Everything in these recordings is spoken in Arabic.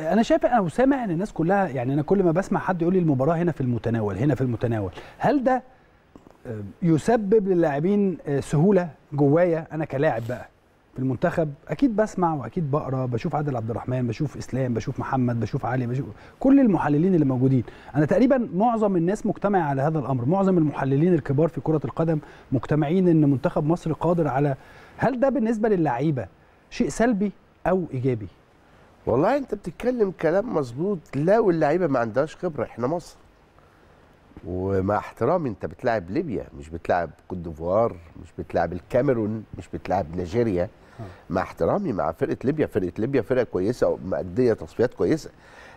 انا شايف انا وسامع ان الناس كلها يعني انا كل ما بسمع حد يقول لي المباراه هنا في المتناول هنا في المتناول هل ده آه، يسبب للاعبين آه، سهوله جوايا انا كلاعب بقى في المنتخب اكيد بسمع واكيد بقرا بشوف عادل عبد الرحمن بشوف اسلام بشوف محمد بشوف علي بشوف كل المحللين اللي موجودين انا تقريبا معظم الناس مجتمع على هذا الامر معظم المحللين الكبار في كره القدم مجتمعين ان منتخب مصر قادر على هل ده بالنسبه للعيبه شيء سلبي او ايجابي والله انت بتتكلم كلام مظبوط لو اللعيبه ما عندهاش خبره احنا مصر ومع احترامي انت بتلعب ليبيا مش بتلعب كوت ديفوار مش بتلعب الكاميرون مش بتلعب نيجيريا مع احترامي مع فرقه ليبيا فرقه ليبيا فرقه كويسه ومأدية تصفيات كويسه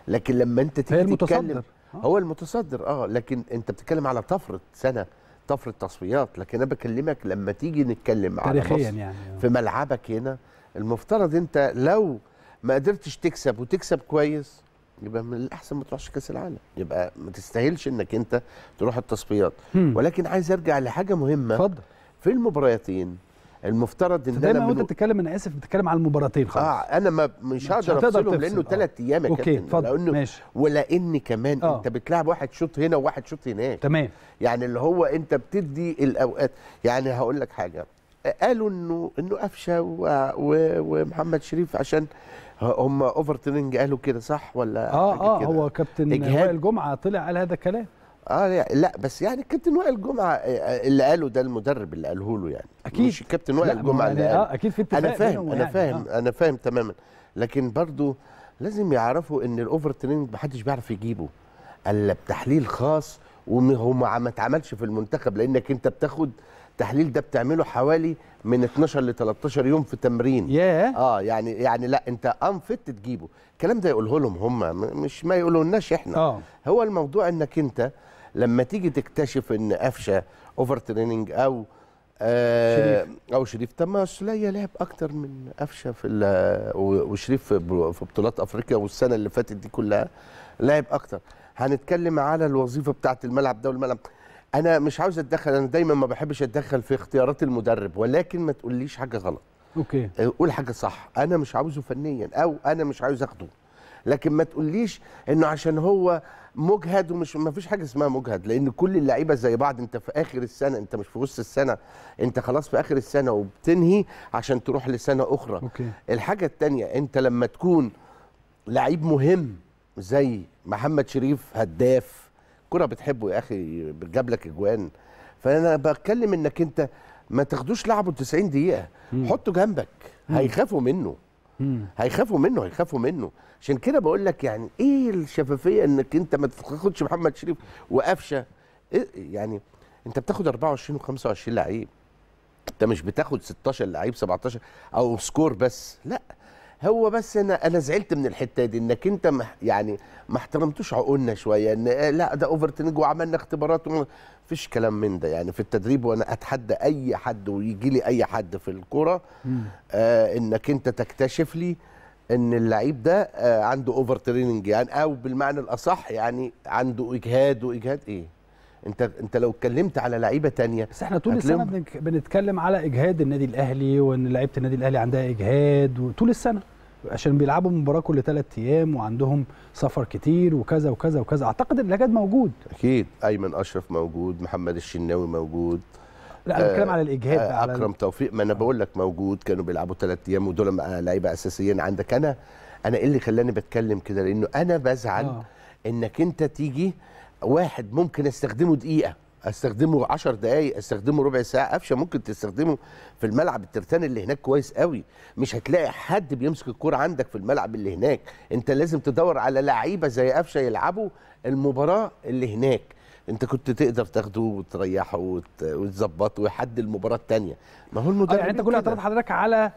لكن لما انت تيجي تتكلم اه. هو المتصدر اه لكن انت بتتكلم على طفره سنه طفره تصفيات لكن انا بكلمك لما تيجي نتكلم على تاريخيا يعني في ملعبك هنا المفترض انت لو ما قدرتش تكسب وتكسب كويس يبقى من الاحسن ما تروحش كاس العالم يبقى ما تستاهلش انك انت تروح التصفيات ولكن عايز ارجع لحاجه مهمه اتفضل في المبارياتين المفترض ان انا وانت بتتكلم انا اسف بتتكلم على المباراتين خالص اه انا ما مش هقدر افصلهم لانه ثلاث ايام يا كابتن لانه ماشي. ولان كمان آه. انت بتلعب واحد شوط هنا وواحد شوط هناك تمام يعني اللي هو انت بتدي الاوقات يعني هقول لك حاجه قالوا انه انه قفشه ومحمد شريف عشان هم اوفر تريننج قالوا كده صح ولا اه اه هو كابتن وائل جمعه طلع قال هذا الكلام اه لا بس يعني كابتن وائل جمعه آه، آه، اللي قاله ده المدرب اللي قاله له يعني اكيد مش كابتن وائل جمعه اللي يعني، قاله اه اكيد في اتفاق انا فاهم انا يعني، فاهم يعني. انا فاهم تماما لكن برضو لازم يعرفوا ان الاوفر تريننج محدش بيعرف يجيبه الا بتحليل خاص وهو ما اتعملش في المنتخب لانك انت بتاخد التحليل ده بتعمله حوالي من 12 ل 13 يوم في تمرين yeah. اه يعني يعني لا انت انفت تجيبه الكلام ده يقوله لهم هم مش ما يقولولناش احنا آه. Oh. هو الموضوع انك انت لما تيجي تكتشف ان قفشه اوفر تريننج او آه شريف. او شريف طب ما لعب اكتر من قفشه في وشريف في بطولات افريقيا والسنه اللي فاتت دي كلها لعب اكتر هنتكلم على الوظيفه بتاعه الملعب ده والملعب انا مش عاوز اتدخل انا دايما ما بحبش اتدخل في اختيارات المدرب ولكن ما تقوليش حاجه غلط اوكي آه، قول حاجه صح انا مش عاوزه فنيا او انا مش عاوز اخده لكن ما تقوليش انه عشان هو مجهد ومش ما فيش حاجه اسمها مجهد لان كل اللعيبه زي بعض انت في اخر السنه انت مش في وسط السنه انت خلاص في اخر السنه وبتنهي عشان تروح لسنه اخرى أوكي. الحاجه الثانيه انت لما تكون لعيب مهم زي محمد شريف هداف الكوره بتحبه يا اخي بتجاب لك اجوان فانا بتكلم انك انت ما تاخدوش لعبه 90 دقيقه مم. حطه جنبك مم. هيخافوا منه مم. هيخافوا منه هيخافوا منه عشان كده بقول لك يعني ايه الشفافيه انك انت ما تاخدش محمد شريف وقفشه إيه يعني انت بتاخد 24 و25 لعيب انت مش بتاخد 16 لعيب 17 او سكور بس لا هو بس انا انا زعلت من الحته دي انك انت يعني ما احترمتوش عقولنا شويه ان آه، لا ده اوفر تريننج وعملنا اختبارات مفيش كلام من ده يعني في التدريب وانا اتحدى اي حد ويجي لي اي حد في الكوره آه انك انت تكتشف لي ان اللعيب ده آه عنده اوفر تريننج يعني او بالمعنى الاصح يعني عنده اجهاد واجهاد ايه انت انت لو اتكلمت على لعيبه تانية بس احنا طول السنه بنك... بنتكلم على اجهاد النادي الاهلي وان لعيبه النادي الاهلي عندها اجهاد وطول السنه عشان بيلعبوا مباراه كل ثلاث ايام وعندهم سفر كتير وكذا وكذا وكذا اعتقد الاجهاد موجود اكيد ايمن اشرف موجود محمد الشناوي موجود لا انا بتكلم آه، على الاجهاد آه على اكرم توفيق ما انا بقول لك موجود كانوا بيلعبوا ثلاث ايام ودول آه، لعيبه اساسيين عندك انا انا ايه اللي خلاني بتكلم كده لانه انا بزعل آه. انك انت تيجي واحد ممكن استخدمه دقيقه استخدمه 10 دقائق استخدمه ربع ساعه قفشه ممكن تستخدمه في الملعب الترتان اللي هناك كويس قوي مش هتلاقي حد بيمسك الكوره عندك في الملعب اللي هناك انت لازم تدور على لعيبه زي قفشه يلعبوا المباراه اللي هناك انت كنت تقدر تاخده وتريحه وتظبطه لحد المباراه الثانيه ما هو المدرب آه، يعني انت كل اعتراض حضرتك على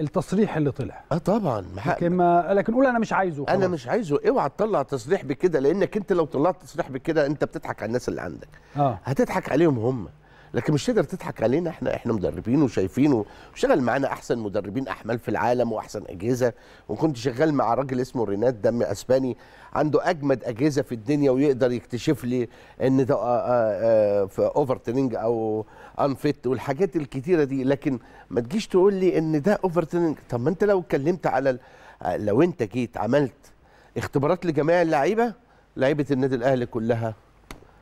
التصريح اللي طلع اه طبعا لكن ما لكن قول انا مش عايزه خلاص. انا مش عايزه اوعى تطلع تصريح بكده لانك انت لو طلعت تصريح بكده انت بتضحك على الناس اللي عندك آه. هتضحك عليهم هم لكن مش تقدر تضحك علينا احنا احنا مدربين وشايفينه وشغل معانا احسن مدربين احمال في العالم واحسن اجهزه وكنت شغال مع راجل اسمه رينات دم اسباني عنده اجمد اجهزه في الدنيا ويقدر يكتشف لي ان ده آه، آه، آه، في اوفر تريننج او انفيت والحاجات الكتيره دي لكن ما تجيش تقول لي ان ده اوفر تريننج طب ما انت لو اتكلمت على لو انت جيت عملت اختبارات لجميع اللعيبه لعيبه النادي الاهلي كلها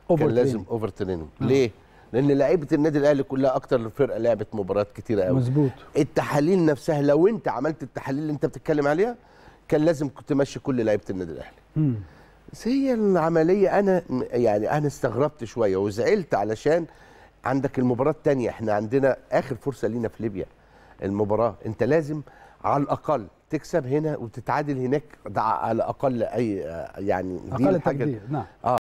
كان لازم اوفر تريننج ليه؟ لان لعيبه النادي الاهلي كلها اكتر فرقه لعبت مباريات كتيره قوي مظبوط التحاليل نفسها لو انت عملت التحاليل اللي انت بتتكلم عليها كان لازم كنت تمشي كل لعيبه النادي الاهلي امم هي العمليه انا يعني انا استغربت شويه وزعلت علشان عندك المباراه الثانيه احنا عندنا اخر فرصه لينا في ليبيا المباراه انت لازم على الاقل تكسب هنا وتتعادل هناك ده على اقل اي يعني دي اقل تقدير نعم اه